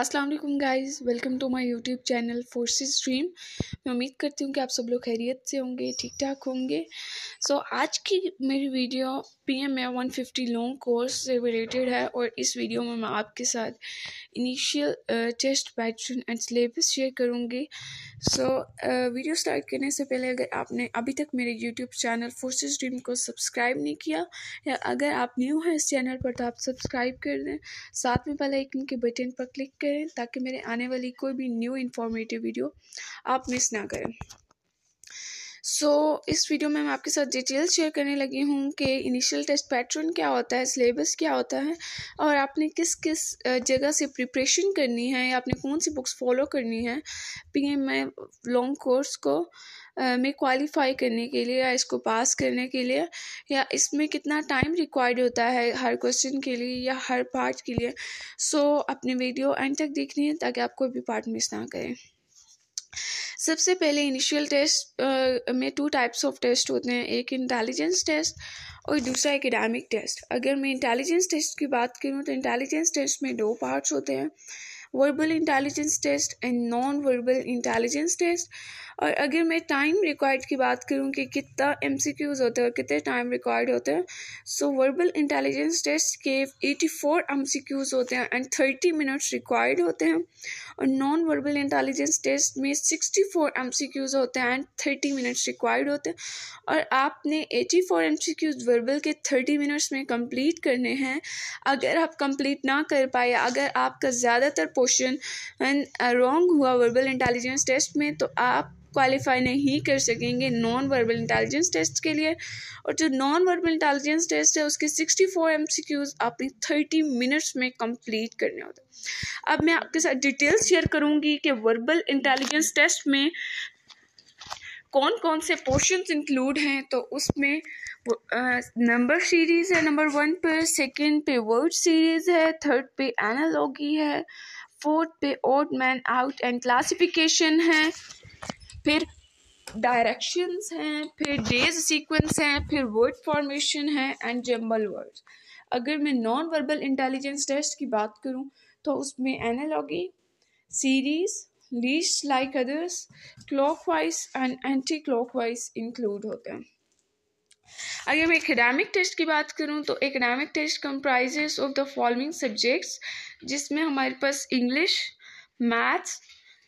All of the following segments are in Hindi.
अस्सलाम वालेकुम guys welcome to my YouTube channel Forces Dream मैं उम्मीद करती हूँ कि आप सब लोग खैरियत से होंगे ठीक ठाक होंगे सो so, आज की मेरी video P M A one fifty long course से रिलेटेड है और इस वीडियो में मैं आपके साथ initial test pattern and syllabus share करूँगी so so, video uh, start करने से पहले अगर आपने अभी तक मेरे यूट्यूब चैनल फोर्सेस ड्रीम को सब्सक्राइब नहीं किया या अगर आप न्यू हैं इस चैनल पर तो आप सब्सक्राइब कर दें साथ में पहले के बटन पर क्लिक करें ताकि मेरे आने वाली कोई भी न्यू इन्फॉर्मेटिव वीडियो आप मिस ना करें सो so, इस वीडियो में मैं आपके साथ डिटेल्स शेयर करने लगी हूँ कि इनिशियल टेस्ट पैटर्न क्या होता है सिलेबस क्या होता है और आपने किस किस जगह से प्रिपरेशन करनी है या आपने कौन सी बुक्स फॉलो करनी है पी एम लॉन्ग कोर्स को में क्वालिफाई करने के लिए या इसको पास करने के लिए या इसमें कितना टाइम रिक्वायर्ड होता है हर क्वेश्चन के लिए या हर पार्ट के लिए सो so, अपने वीडियो एंड तक देखनी है ताकि आप कोई भी पार्ट मिस ना करें सबसे पहले इनिशियल टेस्ट में टू टाइप्स ऑफ टेस्ट होते हैं एक इंटेलिजेंस टेस्ट और दूसरा एकेडमिक टेस्ट अगर मैं इंटेलिजेंस टेस्ट की बात करूँ तो इंटेलिजेंस टेस्ट में दो पार्ट्स होते हैं verbal intelligence test and non verbal intelligence test और अगर मैं टाइम रिक्वायर्ड की बात करूँ कि कितना एम होते हैं कितने टाइम रिक्वायर्ड होते हैं सो वर्बल इंटेलिजेंस टेस्ट के 84 क्यूज़ होते हैं एंड 30 मिनट्स रिक्वायर्ड होते हैं और नॉन वर्बल इंटेलिजेंस टेस्ट में 64 क्यूज़ होते हैं एंड 30 मिनट्स रिक्वायर्ड होते हैं और आपने 84 क्यूज़ वर्बल के 30 मिनट्स में कम्प्लीट करने हैं अगर आप कंप्लीट ना कर पाए अगर आपका ज़्यादातर पोर्शन रॉन्ग हुआ वर्बल इंटेलिजेंस टेस्ट में तो आप क्वालिफाई नहीं कर सकेंगे नॉन वर्बल इंटेलिजेंस टेस्ट के लिए और जो नॉन वर्बल इंटेलिजेंस टेस्ट है उसके sixty four M C Qs आपने थर्टी मिनट्स में कंप्लीट करने होते हैं अब मैं आपके साथ डिटेल्स शेयर करूँगी कि वर्बल इंटेलिजेंस टेस्ट में कौन कौन से पोर्शंस इंक्लूड हैं तो उसमें नंबर सीरीज़ है नंबर वन पर सेकंड पे वर्ड सीरीज़ है थर्ड पे एनालॉगी है फोर्थ पे odd man out and classification है फिर डायरेक्शंस हैं फिर डेज सीक्वेंस हैं फिर वर्ड फॉर्मेशन है एंड जम्बल वर्ड्स अगर मैं नॉन वर्बल इंटेलिजेंस टेस्ट की बात करूं तो उसमें analogy series least like others clockwise and anti clockwise include होते हैं अगर मैं एकेडमिक टेस्ट की बात करूं तो academic test comprises of the following subjects जिसमें हमारे पास English maths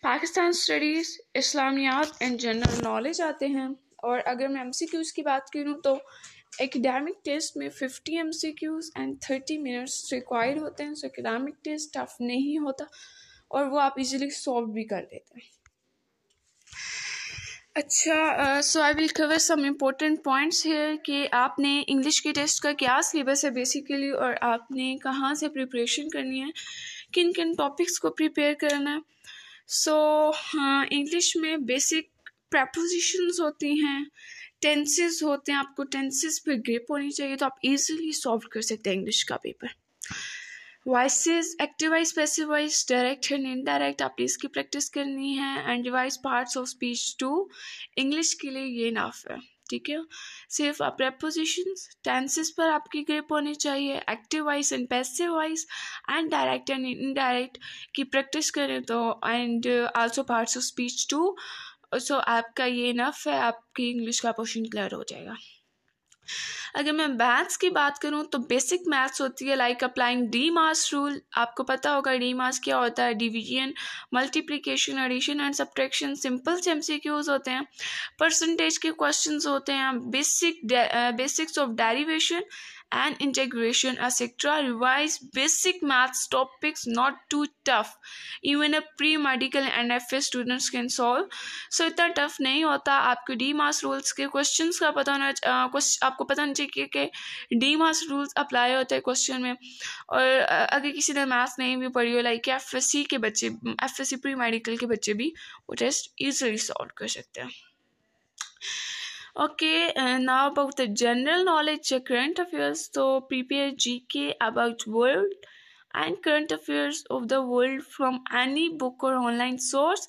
Pakistan studies Islamiyat and general knowledge आते हैं और अगर मैं एम सी क्यूज़ की बात करूँ तो एकेडमिक टेस्ट में fifty M C Qs and thirty minutes required होते हैं सो एकेडमिक टेस्ट टफ नहीं होता और वो आप इजीली सॉल्व भी कर देते हैं अच्छा so I will cover some important points here कि आपने इंग्लिश के टेस्ट का क्या सिलेबस है बेसिकली और आपने कहाँ से प्रिपरेशन करनी है किन किन टॉपिक्स को प्रिपेयर करना है सो हाँ इंग्लिश में बेसिक प्रपोजिशंस होती हैं टेंसेस होते हैं आपको टेंसेस पे ग्रिप होनी चाहिए तो आप इजीली सॉल्व कर सकते हैं इंग्लिश का paper wise activise wise direct and indirect आपने इसकी प्रैक्टिस करनी है and wise parts of speech too English के लिए ये नाफ है ठीक है सिर्फ आप प्रपोजिशंस टेंसेस पर आपकी ग्रिप होनी चाहिए active voice and passive voice and direct and indirect की प्रैक्टिस करें तो and also parts of speech too so आपका ये इनफ है आपकी इंग्लिश का पोर्शन क्लियर हो जाएगा अगर मैं मैथ्स की बात करूँ तो बेसिक मैथ्स होती है like applying DMAS rule आपको पता होगा डी मास क्या होता है division multiplication addition and subtraction simple से एम होते हैं परसेंटेज के क्वेश्चन होते हैं basic basics of derivation and integration etc. Revise basic maths topics, not too tough. Even a pre medical and F A students can solve so इतना टफ नहीं होता आपको डी मास रूल्स के क्वेश्चन का पता होना कुछ आपको पता होना चाहिए कि डी मास रूल्स अप्लाई होते हैं क्वेश्चन में और अगर किसी ने मैथ्स नहीं भी पढ़ी हो लाइक एफ एस सी के बच्चे F S C pre medical के बच्चे भी वो टेस्ट ईजिली सॉल्व कर सकते हैं Okay, and uh, now about the affairs तो P P So G K about world and current affairs of the world from any book और ऑनलाइन सोर्स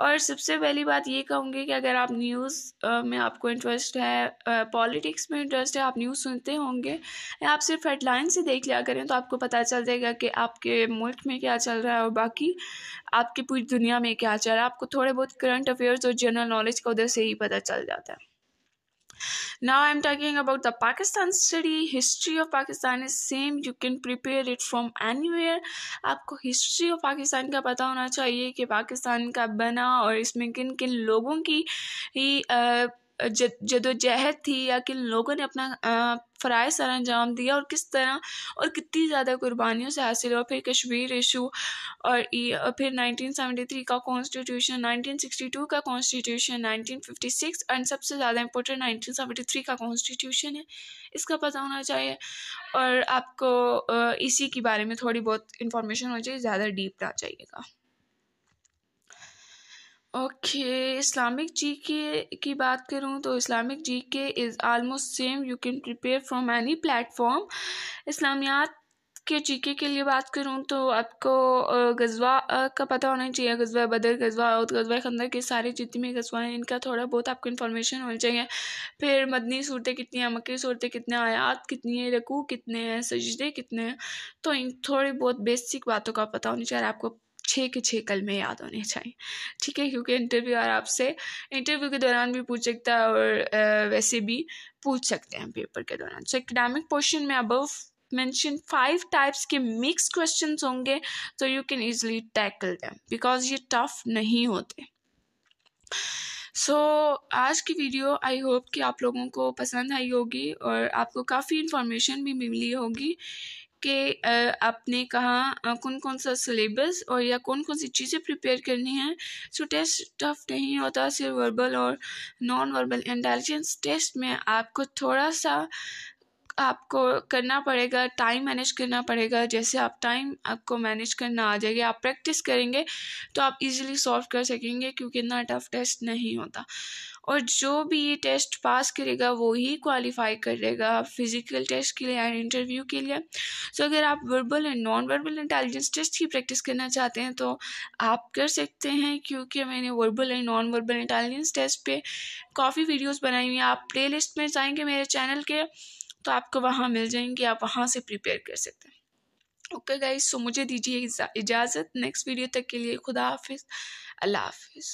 और सबसे पहली बात ये कहूँगी कि अगर आप न्यूज़ uh, में आपको इंटरेस्ट है पॉलिटिक्स uh, में इंटरेस्ट है आप न्यूज़ सुनते होंगे या आप सिर्फ हेडलाइन से देख लिया करें तो आपको पता चल जाएगा कि आपके मुल्क में क्या चल रहा है और बाकी आपकी पूरी दुनिया में क्या चल रहा है आपको थोड़े बहुत करंट अफेयर्स और जनरल नॉलेज का उधर से ही पता चल जाता है now i'm talking about the pakistan study history of pakistan is same you can prepare it from anywhere आपको history of pakistan का पता होना चाहिए कि pakistan का बना और इसमें किन किन लोगों की ही, uh, जदोजहद थी या कि लोगों ने अपना फ़राय सर अंजाम दिया और किस तरह और कितनी ज़्यादा कुर्बानियों से हासिल हुआ फिर कश्मीर इशू और फिर 1973 का कॉन्स्टिट्यूशन 1962 का कॉन्स्टिट्यूशन 1956 एंड सबसे ज़्यादा इम्पोर्टेंट 1973 का कॉन्स्टिट्यूशन है इसका पता होना चाहिए और आपको इसी के बारे में थोड़ी बहुत इन्फॉर्मेशन होनी चाहिए ज़्यादा डीप ना चाहिएगा ओके इस्लामिक जी के की बात करूँ तो Islamic G K is almost same you can prepare from any platform इस्लामियात के चीके के लिए बात करूँ तो आपको गजवा का पता होना चाहिए गजवा बदर गजवा और गजवा खंदर के सारे जितने भी गजवा हैं इनका थोड़ा बहुत आपको इन्फॉर्मेशन होनी चाहिए फिर मदनी सूरतें कितनी हैं मक्की सूरतें कितने आयात कितनी है रकू कितने हैं सजदे कितने हैं तो इन थोड़ी बहुत बेसिक बातों का पता होना चाहिए आपको छः के छः कल में याद होने चाहिए ठीक है क्योंकि इंटरव्यू और आपसे इंटरव्यू के दौरान भी पूछ सकता है और वैसे भी पूछ सकते हैं पेपर के दौरान सो एकेडमिक पोर्शन में अबव मेंशन फाइव टाइप्स के मिक्स क्वेश्चन होंगे तो you can easily tackle them because ये टफ नहीं होते सो so, आज की वीडियो आई होप कि आप लोगों को पसंद आई होगी और आपको काफ़ी इन्फॉर्मेशन भी मिली होगी कि आपने कहाँ कौन कौन सा सिलेबस और या कौन कौन सी चीज़ें प्रिपेयर करनी है सो टेस्ट टफ नहीं होता सिर्फ वर्बल और नॉन वर्बल इंटेलिजेंस टेस्ट में आपको थोड़ा सा आपको करना पड़ेगा टाइम मैनेज करना पड़ेगा जैसे आप टाइम आपको मैनेज करना आ जाएगा आप प्रैक्टिस करेंगे तो आप इजीली सॉल्व कर सकेंगे क्योंकि इतना टफ टेस्ट नहीं होता और जो भी ये टेस्ट पास करेगा वो ही क्वालिफाई करेगा फिज़िकल टेस्ट के लिए एंड इंटरव्यू के लिए सो अगर आप verbal and non verbal intelligence test की प्रैक्टिस करना चाहते हैं तो आप कर सकते हैं क्योंकि मैंने verbal and non verbal intelligence test पे काफ़ी वीडियोस बनाई हुई हैं आप प्ले लिस्ट में जाएंगे मेरे चैनल के तो आपको वहाँ मिल जाएंगी आप वहाँ से प्रिपेयर कर सकते हैं ओके गाइस सो मुझे दीजिए इजाज़त नेक्स्ट वीडियो तक के लिए खुदा हाफिज़ अल्लाह हाफिज़